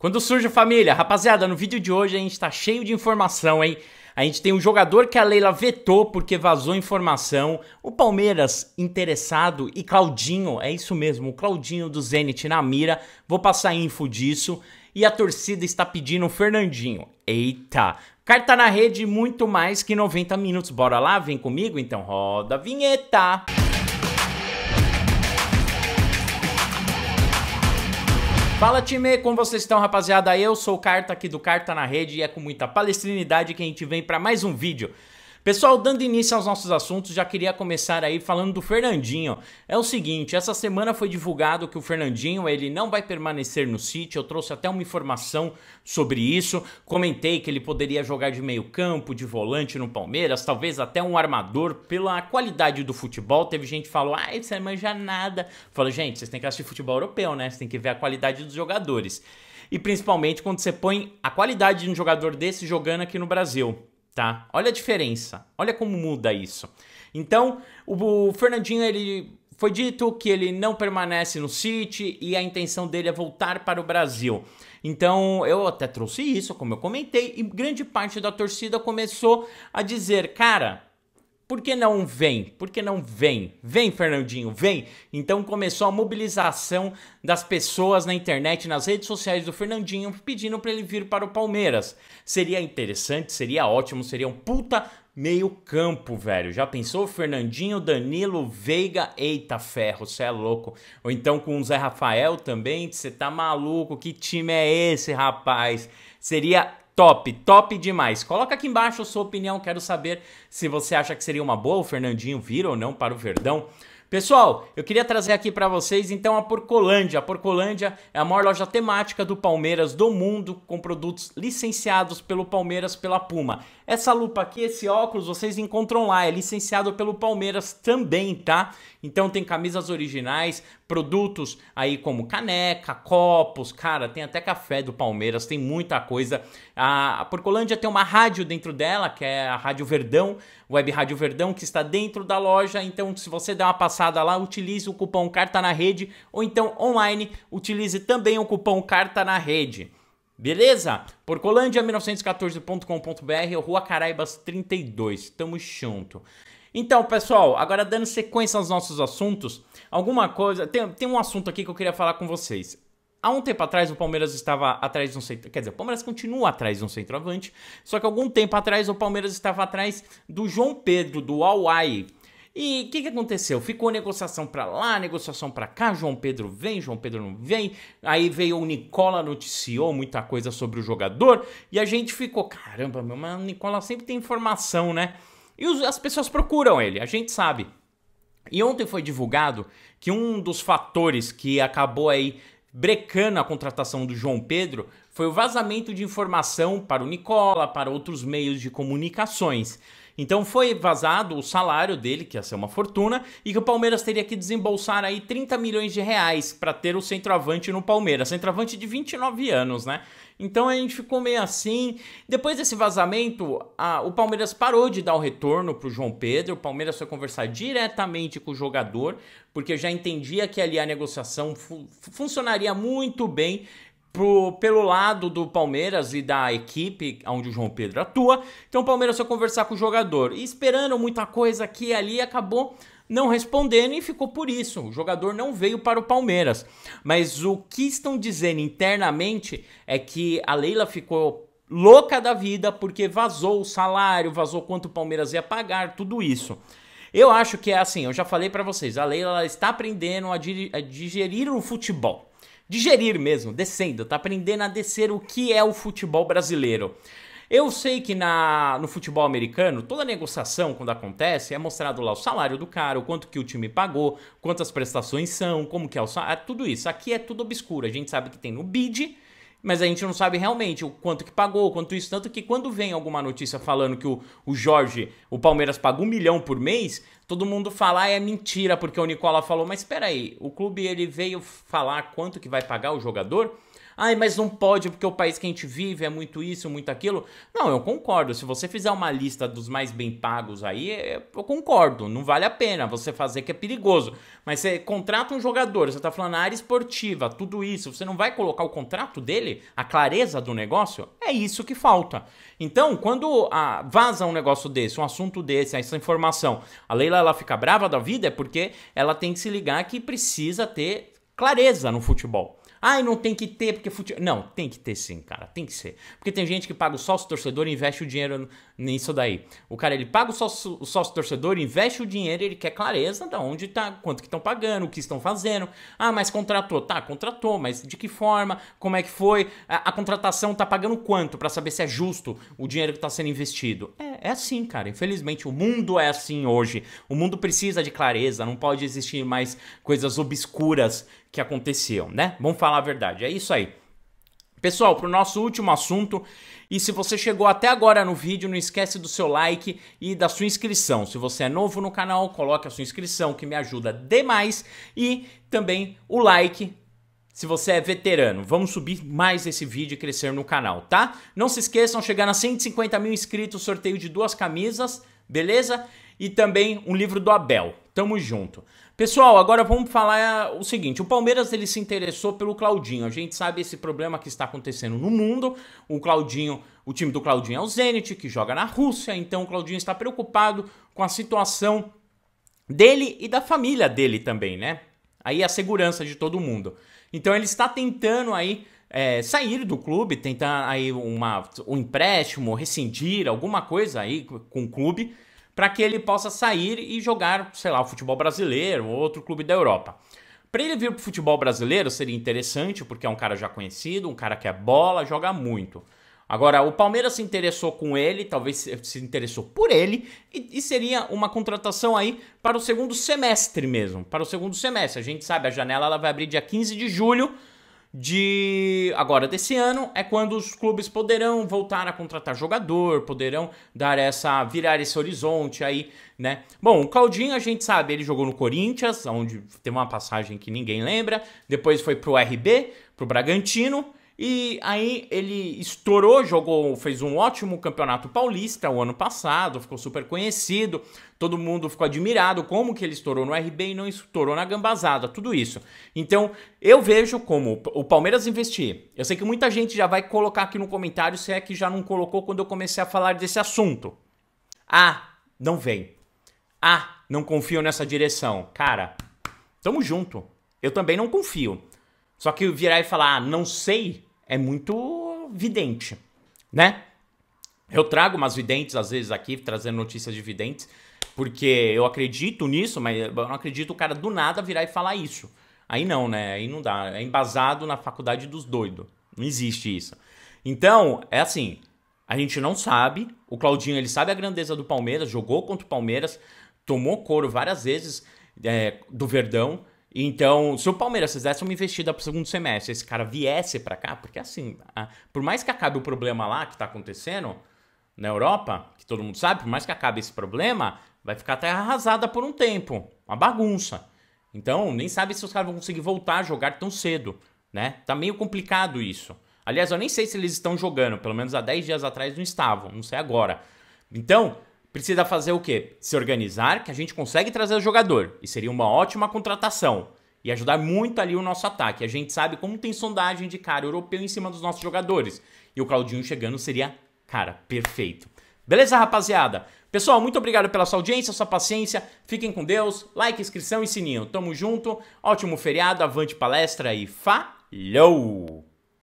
Quando surge família, rapaziada, no vídeo de hoje a gente tá cheio de informação, hein? A gente tem um jogador que a Leila vetou porque vazou informação, o Palmeiras interessado e Claudinho, é isso mesmo, o Claudinho do Zenit na mira, vou passar info disso, e a torcida está pedindo o Fernandinho. Eita! Carta na rede, muito mais que 90 minutos. Bora lá? Vem comigo então, roda a vinheta! Música Fala time, como vocês estão rapaziada? Eu sou o Carta aqui do Carta na Rede e é com muita palestrinidade que a gente vem para mais um vídeo. Pessoal, dando início aos nossos assuntos, já queria começar aí falando do Fernandinho. É o seguinte, essa semana foi divulgado que o Fernandinho, ele não vai permanecer no City. Eu trouxe até uma informação sobre isso. Comentei que ele poderia jogar de meio-campo, de volante no Palmeiras, talvez até um armador pela qualidade do futebol. Teve gente que falou: "Ah, isso é manja nada". gente, vocês têm que assistir futebol europeu, né? Vocês têm que ver a qualidade dos jogadores. E principalmente quando você põe a qualidade de um jogador desse jogando aqui no Brasil tá? Olha a diferença, olha como muda isso. Então, o Fernandinho, ele foi dito que ele não permanece no City e a intenção dele é voltar para o Brasil. Então, eu até trouxe isso, como eu comentei, e grande parte da torcida começou a dizer, cara, por que não vem? Por que não vem? Vem, Fernandinho, vem! Então começou a mobilização das pessoas na internet, nas redes sociais do Fernandinho, pedindo para ele vir para o Palmeiras. Seria interessante, seria ótimo, seria um puta meio-campo, velho. Já pensou Fernandinho, Danilo, Veiga? Eita ferro, você é louco. Ou então com o Zé Rafael também, você tá maluco? Que time é esse, rapaz? Seria Top, top demais. Coloca aqui embaixo a sua opinião, quero saber se você acha que seria uma boa o Fernandinho vir ou não para o Verdão. Pessoal, eu queria trazer aqui para vocês então a Porcolândia. A Porcolândia é a maior loja temática do Palmeiras do mundo, com produtos licenciados pelo Palmeiras pela Puma. Essa lupa aqui, esse óculos, vocês encontram lá, é licenciado pelo Palmeiras também, tá? Então tem camisas originais, produtos aí como caneca, copos, cara, tem até café do Palmeiras, tem muita coisa. A Porcolândia tem uma rádio dentro dela, que é a Rádio Verdão, Web Rádio Verdão, que está dentro da loja. Então, se você der uma passada lá, utilize o cupom Carta na Rede, ou então online, utilize também o cupom Carta na Rede. Beleza? Porcolândia1914.com.br ou Rua Caraibas 32. Tamo junto. Então, pessoal, agora dando sequência aos nossos assuntos, alguma coisa. Tem, tem um assunto aqui que eu queria falar com vocês. Há um tempo atrás, o Palmeiras estava atrás de um centro. Quer dizer, o Palmeiras continua atrás de um centroavante. Só que algum tempo atrás, o Palmeiras estava atrás do João Pedro, do Hawaii. E o que, que aconteceu? Ficou negociação para lá, negociação para cá. João Pedro vem, João Pedro não vem. Aí veio o Nicola, noticiou muita coisa sobre o jogador. E a gente ficou, caramba, meu, mas o Nicola sempre tem informação, né? E os, as pessoas procuram ele, a gente sabe. E ontem foi divulgado que um dos fatores que acabou aí brecando a contratação do João Pedro foi o vazamento de informação para o Nicola, para outros meios de comunicações. Então foi vazado o salário dele, que ia ser uma fortuna, e que o Palmeiras teria que desembolsar aí 30 milhões de reais para ter o centroavante no Palmeiras. Centroavante de 29 anos, né? Então a gente ficou meio assim. Depois desse vazamento, a, o Palmeiras parou de dar o retorno para o João Pedro. O Palmeiras foi conversar diretamente com o jogador, porque já entendia que ali a negociação fu funcionaria muito bem pro, pelo lado do Palmeiras e da equipe onde o João Pedro atua. Então o Palmeiras foi conversar com o jogador. E esperando muita coisa aqui e ali, acabou não respondendo e ficou por isso. O jogador não veio para o Palmeiras. Mas o que estão dizendo internamente é que a Leila ficou louca da vida porque vazou o salário, vazou quanto o Palmeiras ia pagar, tudo isso. Eu acho que é assim, eu já falei para vocês, a Leila está aprendendo a digerir o futebol digerir mesmo, descendo, tá aprendendo a descer o que é o futebol brasileiro. Eu sei que na, no futebol americano, toda negociação, quando acontece, é mostrado lá o salário do cara, o quanto que o time pagou, quantas prestações são, como que é o salário, é tudo isso. Aqui é tudo obscuro. A gente sabe que tem no BID, mas a gente não sabe realmente o quanto que pagou, quanto isso. Tanto que quando vem alguma notícia falando que o, o Jorge, o Palmeiras paga um milhão por mês, todo mundo fala ah, é mentira, porque o Nicola falou, mas espera aí, o clube ele veio falar quanto que vai pagar o jogador? Ai, mas não pode porque o país que a gente vive é muito isso, muito aquilo. Não, eu concordo. Se você fizer uma lista dos mais bem pagos aí, é, eu concordo. Não vale a pena você fazer que é perigoso. Mas você contrata um jogador, você tá falando na ah, área esportiva, tudo isso, você não vai colocar o contrato dele, a clareza do negócio? É isso que falta. Então, quando a, ah, vaza um negócio desse, um assunto desse, essa informação, a Leila ela fica brava da vida é porque ela tem que se ligar que precisa ter clareza no futebol. Ai, não tem que ter porque futebol. Não, tem que ter sim, cara, tem que ser. Porque tem gente que paga o sócio torcedor e investe o dinheiro nisso daí. O cara, ele paga o sócio, o sócio torcedor, investe o dinheiro, ele quer clareza da onde tá, quanto que estão pagando, o que estão fazendo. Ah, mas contratou. Tá, contratou, mas de que forma? Como é que foi? A, a contratação tá pagando quanto para saber se é justo o dinheiro que está sendo investido? É, é assim, cara. Infelizmente, o mundo é assim hoje. O mundo precisa de clareza, não pode existir mais coisas obscuras que aconteciam, né? Vamos falar a verdade, é isso aí. Pessoal, para o nosso último assunto, e se você chegou até agora no vídeo, não esquece do seu like e da sua inscrição. Se você é novo no canal, coloque a sua inscrição, que me ajuda demais, e também o like se você é veterano. Vamos subir mais esse vídeo e crescer no canal, tá? Não se esqueçam, chegar a 150 mil inscritos, sorteio de duas camisas, beleza? e também um livro do Abel. Tamo junto. Pessoal, agora vamos falar o seguinte: o Palmeiras ele se interessou pelo Claudinho. A gente sabe esse problema que está acontecendo no mundo. O Claudinho, o time do Claudinho é o Zenit, que joga na Rússia, então o Claudinho está preocupado com a situação dele e da família dele também, né? Aí a segurança de todo mundo. Então ele está tentando aí é, sair do clube, tentar aí uma, um empréstimo, rescindir alguma coisa aí com o clube para que ele possa sair e jogar, sei lá, o futebol brasileiro ou outro clube da Europa. Para ele vir para o futebol brasileiro seria interessante, porque é um cara já conhecido, um cara que é bola, joga muito. Agora, o Palmeiras se interessou com ele, talvez se interessou por ele, e, e, seria uma contratação aí para o segundo semestre mesmo, para o segundo semestre. A gente sabe, a janela ela vai abrir dia 15 de julho, de agora desse ano é quando os clubes poderão voltar a contratar jogador, poderão dar essa virar esse horizonte aí, né? Bom, o Claudinho a gente sabe, ele jogou no Corinthians, onde teve uma passagem que ninguém lembra, depois foi pro RB, pro Bragantino, e aí ele estourou, jogou, fez um ótimo campeonato paulista o ano passado, ficou super conhecido, todo mundo ficou admirado como que ele estourou no RB e não estourou na gambazada, tudo isso. Então, eu vejo como o Palmeiras investir. Eu sei que muita gente já vai colocar aqui no comentário se é que já não colocou quando eu comecei a falar desse assunto. Ah, não vem. Ah, não confio nessa direção. Cara, tamo junto. Eu também não confio. Só que virar e falar, ah, não sei, é muito vidente, né? Eu trago umas videntes às vezes aqui, trazendo notícias de videntes, porque eu acredito nisso, mas eu não acredito o cara do nada virar e falar isso. Aí não, né? Aí não dá. É embasado na faculdade dos doidos. Não existe isso. Então, é assim, a gente não sabe. O Claudinho, ele sabe a grandeza do Palmeiras, jogou contra o Palmeiras, tomou couro várias vezes é, do Verdão, então, se o Palmeiras fizesse uma investida para o segundo semestre, esse cara viesse para cá, porque assim, por mais que acabe o problema lá que está acontecendo na Europa, que todo mundo sabe, por mais que acabe esse problema, vai ficar a terra arrasada por um tempo, uma bagunça. Então, nem sabe se os caras vão conseguir voltar a jogar tão cedo, né? Tá meio complicado isso. Aliás, eu nem sei se eles estão jogando, pelo menos há 10 dias atrás não estavam, não sei agora. Então, precisa fazer o quê? Se organizar, que a gente consegue trazer o jogador. E seria uma ótima contratação. E ajudar muito ali o nosso ataque. A gente sabe como tem sondagem de cara europeu em cima dos nossos jogadores. E o Claudinho chegando seria, cara, perfeito. Beleza, rapaziada? Pessoal, muito obrigado pela sua audiência, sua paciência. Fiquem com Deus. Like, inscrição e sininho. Tamo junto. Ótimo feriado, avante palestra e falhou!